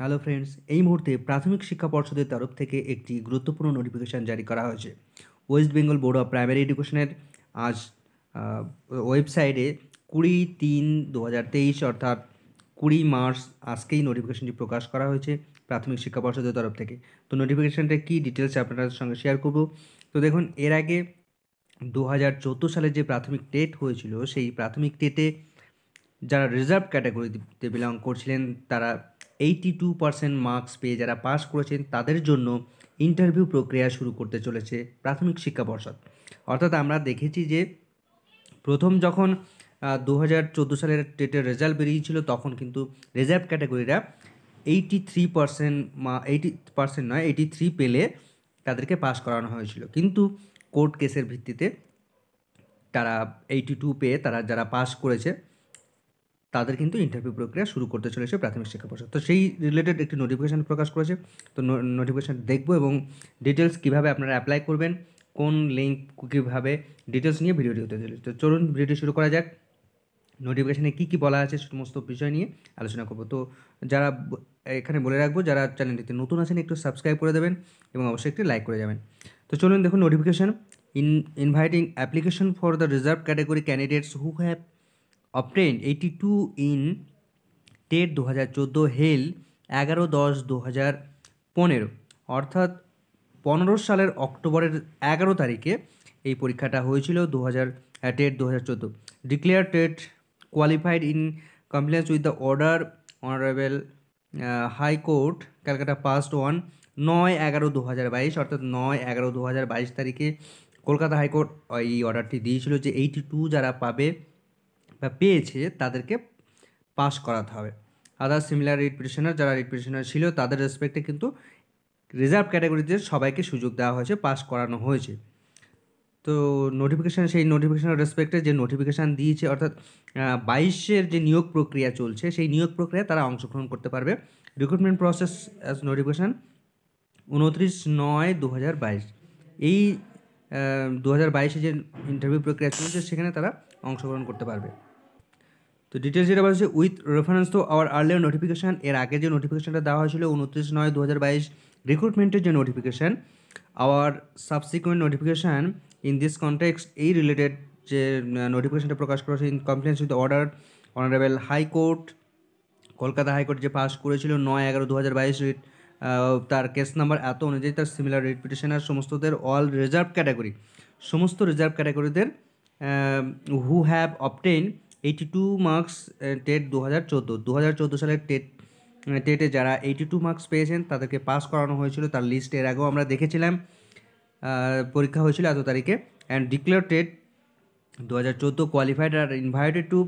hello friends এই মুহূর্তে প্রাথমিক শিক্ষা পর্ষদের তরফ থেকে একটি গুরুত্বপূর্ণ নোটিফিকেশান জারি করা হয়েছে West Bengal board of primary এডুকেশনের আজ ওয়েবসাইটে কুড়ি তিন দু হাজার তেইশ অর্থাৎ কুড়ি মার্চ আজকেই নোটিফিকেশানটি প্রকাশ করা হয়েছে প্রাথমিক শিক্ষা পর্ষদের তরফ থেকে তো নোটিফিকেশানটা কী ডিটেলস আপনাদের সঙ্গে শেয়ার করব তো দেখুন এর আগে দু হাজার চোদ্দো সালে যে প্রাথমিক টেট হয়েছিল সেই প্রাথমিক টেটে যারা রিজার্ভ ক্যাটাগরিতে বিলং করছিলেন তারা এইটি টু পার্সেন্ট মার্কস পেয়ে যারা পাস করেছেন তাদের জন্য ইন্টারভিউ প্রক্রিয়া শুরু করতে চলেছে প্রাথমিক শিক্ষা পর্ষদ অর্থাৎ আমরা দেখেছি যে প্রথম যখন দু হাজার সালের টেটের রেজাল্ট বেরিয়েছিল তখন কিন্তু রিজার্ভ ক্যাটাগরিরা এইটি থ্রি পার্সেন্ট মা এইটি পার্সেন্ট নয় এইটি থ্রি পেলে তাদেরকে পাস করানো হয়েছিল কিন্তু কোর্ট কেসের ভিত্তিতে তারা এইটি টু পেয়ে তারা যারা পাস করেছে তাদের কিন্তু ইন্টারভিউ প্রক্রিয়া শুরু করতে চলেছে প্রাথমিক শিক্ষা পর্ষদ তো সেই রিলেটেড একটি নোটিফিকেশান প্রকাশ করেছে তো নোটিফিকেশান দেখবো এবং ডিটেলস কীভাবে আপনারা অ্যাপ্লাই করবেন কোন লিঙ্ক কীভাবে ডিটেলস নিয়ে ভিডিওটি হতে চলেছে তো চলুন ভিডিওটি শুরু করা যাক নোটিফিকেশানে কী কী বলা আছে সমস্ত বিষয় নিয়ে আলোচনা করব তো যারা এখানে বলে রাখবো যারা চ্যানেলটিতে নতুন আছেন একটু সাবস্ক্রাইব করে দেবেন এবং অবশ্যই একটি লাইক করে যাবেন তো চলুন দেখুন notification in inviting application for the reserve category candidates who have obtain eighty two in TET দু হাজার চোদ্দো হেল এগারো দশ দু হাজার পনেরো অর্থাৎ পনেরো সালের অক্টোবরের এগারো তারিখে এই পরীক্ষাটা হয়েছিল দু হাজার টেট দু হাজার চোদ্দো declare TET qualified in compliance with the order honourable high court Calcutta passed one নয় এগারো দু হাজার বাইশ অর্থাৎ নয় এগারো দু হাজার বাইশ তারিখে কলকাতা হাইকোর্ট এই অর্ডারটি দিয়েছিল যে এইটি টু যারা পাবে বা পেয়েছে তাদেরকে পাস করাতে হবে আদার সিমিলার রিপ্রেশনার যারা রিপ্রেশনার ছিল তাদের রেসপেক্টে কিন্তু রিজার্ভ ক্যাটাগরিতে সবাইকে সুযোগ দেওয়া হয়েছে পাস করানো হয়েছে তো নোটিফিকেশান সেই নোটিফিকেশানের রেসপেক্টে যে নোটিফিকেশান দিয়েছে অর্থাৎ বাইশের যে নিয়োগ প্রক্রিয়া চলছে সেই নিয়োগ প্রক্রিয়ায় তারা অংশগ্রহণ করতে পারবে রিক্রুটমেন্ট প্রসেস অ্যাজ নোটিফিকেশান উনত্রিশ নয় দু হাজার বাইশ এই দু হাজার বাইশে যে ইন্টারভিউ প্রক্রিয়া চলছে সেখানে তারা অংশগ্রহণ করতে পারবে তো ডিটেলস যেটা বলছে with reference to our earlier notification এর আগে যে নোটিফিকেশানটা দেওয়া হয়েছিল উনত্রিশ নয় দু হাজার বাইশ রিক্রুটমেন্টের যে notification our subsequent notification in this context এই রিলেটেড যে নোটিফিকেশানটা প্রকাশ করা হয়েছে in compliance with order honourable high court Kolkata high court যে পাস করেছিল নয় এগারো দু হাজার বাইশ রিট তার কেস নাম্বার এত অনুযায়ী তার সিমিলার রিট সমস্তদের অল রিজার্ভ ক্যাটাগরি সমস্ত রিজার্ভ ক্যাটাগরিদের who have obtain eighty two marks TET দু হাজার চোদ্দো দু হাজার চোদ্দো সালের টেট টেটে uh, যারা এইটি টু মার্কস পেয়েছেন তাদেরকে পাস করানো হয়েছিল তার লিস্ট এর আগেও আমরা দেখেছিলাম পরীক্ষা হয়েছিল এত তারিখে অ্যান্ড ডিক্লেয়ার টেট দু হাজার চোদ্দো qualified are invited to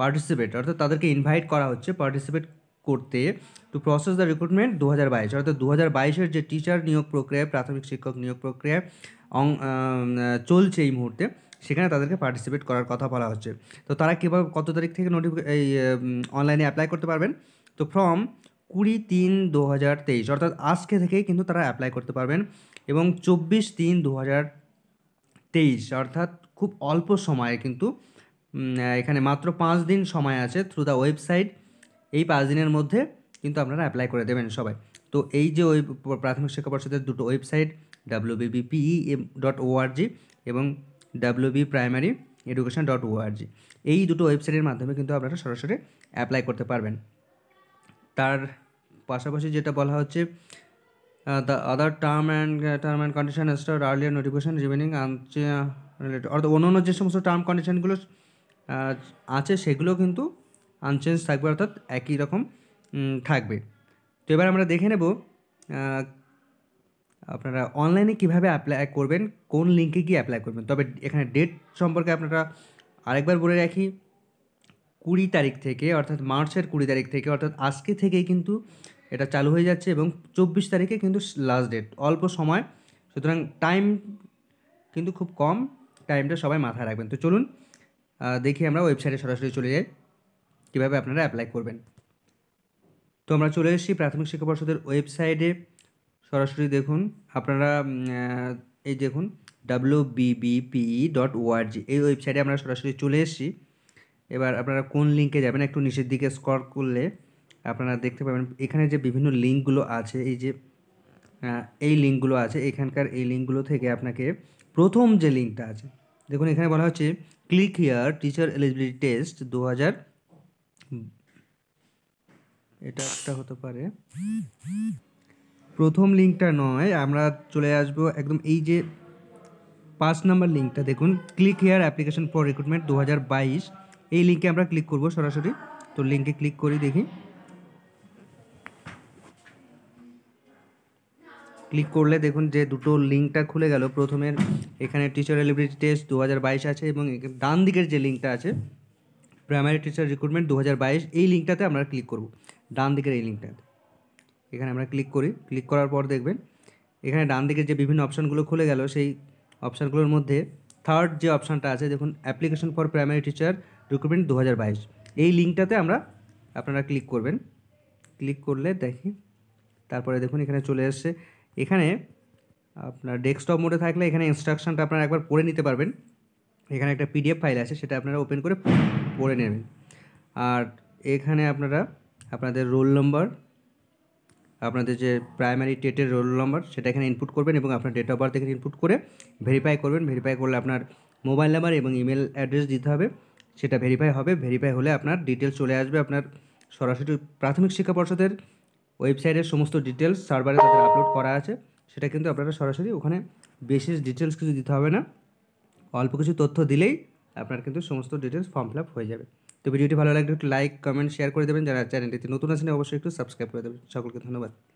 participate অর্থাৎ তাদেরকে ইনভাইট করা হচ্ছে পার্টিসিপেট করতে টু প্রসেস দ্য রিক্রুটমেন্ট দু হাজার বাইশ অর্থাৎ দু হাজার বাইশের যে টিচার নিয়োগ প্রক্রিয়ায় প্রাথমিক শিক্ষক নিয়োগ প্রক্রিয়ায় চলছে এই মুহূর্তে সেখানে তাদেরকে পার্টিসিপেট করার কথা বলা হচ্ছে তো তারা কীভাবে কত তারিখ থেকে নোটিফিক এই অনলাইনে অ্যাপ্লাই করতে পারবেন তো ফ্রম কুড়ি তিন দু হাজার তেইশ অর্থাৎ আজকে থেকেই কিন্তু তারা অ্যাপ্লাই করতে পারবেন এবং চব্বিশ তিন দু হাজার তেইশ অর্থাৎ খুব অল্প সময়ে কিন্তু এখানে মাত্র পাঁচ দিন সময় আছে থ্রু দ্য ওয়েবসাইট এই পাঁচ দিনের মধ্যে কিন্তু আপনারা অ্যাপ্লাই করে দেবেন সবাই তো এই যে ওই প্রাথমিক শিক্ষা পর্ষদের দুটো website W M dot org এবং W B primary education dot org এই দুটো ওয়েবসাইটের মাধ্যমে কিন্তু আপনারা সরাসরি অ্যাপ্লাই করতে পারবেন তার পাশাপাশি যেটা বলা হচ্ছে the other term and term and condition star earlier notification remaining related অর্থাৎ অন্য অন্য যে সমস্ত টার্ম কন্ডিশনগুলো আছে সেগুলো কিন্তু আনচেঞ্জ থাকবে অর্থাৎ একই রকম থাকবে তো এবার আমরা দেখে নেব আপনারা অনলাইনে কিভাবে অ্যাপ্লাই করবেন কোন লিঙ্কে গিয়ে অ্যাপ্লাই করবেন তবে এখানে ডেট সম্পর্কে আপনারা আরেকবার বলে রাখি কুড়ি তারিখ থেকে অর্থাৎ মার্চের কুড়ি তারিখ থেকে অর্থাৎ আজকে থেকেই কিন্তু এটা চালু হয়ে যাচ্ছে এবং চব্বিশ তারিখে কিন্তু লাস্ট ডেট অল্প সময় সুতরাং টাইম কিন্তু খুব কম টাইমটা সবাই মাথায় রাখবেন তো চলুন দেখি আমরা ওয়েবসাইটে সরাসরি চলে যাই কীভাবে আপনারা অ্যাপ্লাই করবেন তো আমরা চলে এসেছি প্রাথমিক শিক্ষা পর্ষদের ওয়েবসাইটে সরাসরি দেখুন আপনারা এই দেখুন ডাব্লিউ বিবিপিই ডট ওআরজি এই ওয়েবসাইটে আমরা সরাসরি চলে এসেছি এবার আপনারা কোন লিঙ্কে যাবেন একটু নিচের দিকে স্কর করলে আপনারা দেখতে পাবেন এখানে যে বিভিন্ন লিঙ্কগুলো আছে এই যে এই লিঙ্কগুলো আছে এখানকার এই লিঙ্কগুলো থেকে আপনাকে প্রথম যে লিঙ্কটা আছে দেখুন এখানে বলা হচ্ছে click here teacher eligibility test দু এটা একটা হতে পারে প্রথম লিঙ্কটা নয় আমরা চলে আসব একদম এই যে পাঁচ নাম্বার লিঙ্কটা দেখুন click here application for recruitment দু এই লিঙ্কে আমরা ক্লিক করব সরাসরি তো লিঙ্কে ক্লিক করি দেখি ক্লিক করলে দেখুন যে দুটো লিঙ্কটা খুলে গেল প্রথমের এখানে টিচার এলিব্রিটি টেস্ট দু আছে এবং ডান দিকের যে লিঙ্কটা আছে প্রাইমারি টিচার রিক্রুটমেন্ট দু এই লিঙ্কটাতে আমরা ক্লিক করব ডান দিকের এই লিঙ্কটাতে এখানে আমরা ক্লিক করি ক্লিক করার পর দেখবেন এখানে ডান দিকে যে বিভিন্ন অপশানগুলো খুলে গেল সেই অপশানগুলোর মধ্যে থার্ড যে অপশানটা আছে দেখুন application for primary teacher recruitment দু এই লিঙ্কটাতে আমরা আপনারা ক্লিক করবেন ক্লিক করলে দেখি তারপরে দেখুন এখানে চলে এসছে এখানে আপনার ডেস্কটপ মোডে থাকলে এখানে ইনস্ট্রাকশানটা আপনারা একবার পড়ে নিতে পারবেন এখানে একটা পিডিএফ ফাইল আছে সেটা আপনারা ওপেন করে পড়ে নেবেন আর এখানে আপনারা আপনাদের রোল নম্বর আপনাদের যে প্রাইমারি টেটের রোল নম্বর সেটা এখানে ইনপুট করবেন এবং আপনার ডেট অফ বার্থ এখানে ইনপুট করে ভেরিফাই করবেন ভেরিফাই করলে আপনার মোবাইল নাম্বার এবং ইমেল অ্যাড্রেস দিতে হবে সেটা ভেরিফাই হবে ভেরিফাই হলে আপনার ডিটেলস চলে আসবে আপনার সরাসরি প্রাথমিক শিক্ষা পর্ষদের ওয়েবসাইটের সমস্ত ডিটেলস সার্ভারে তাদের আপলোড করা আছে সেটা কিন্তু আপনারা সরাসরি ওখানে বিশেষ ডিটেলস কিছু দিতে হবে না অল্প কিছু তথ্য দিলেই আপনার কিন্তু সমস্ত ডিটেলস ফর্ম ফিল হয়ে যাবে তো ভিডিওটি ভালো লাগলে একটু লাইক কমেন্ট শেয়ার করে দেবেন যারা চ্যানেলটিতে নতুন আছেন অবশ্যই একটু সাবস্ক্রাইব করে দেবেন সকলকে ধন্যবাদ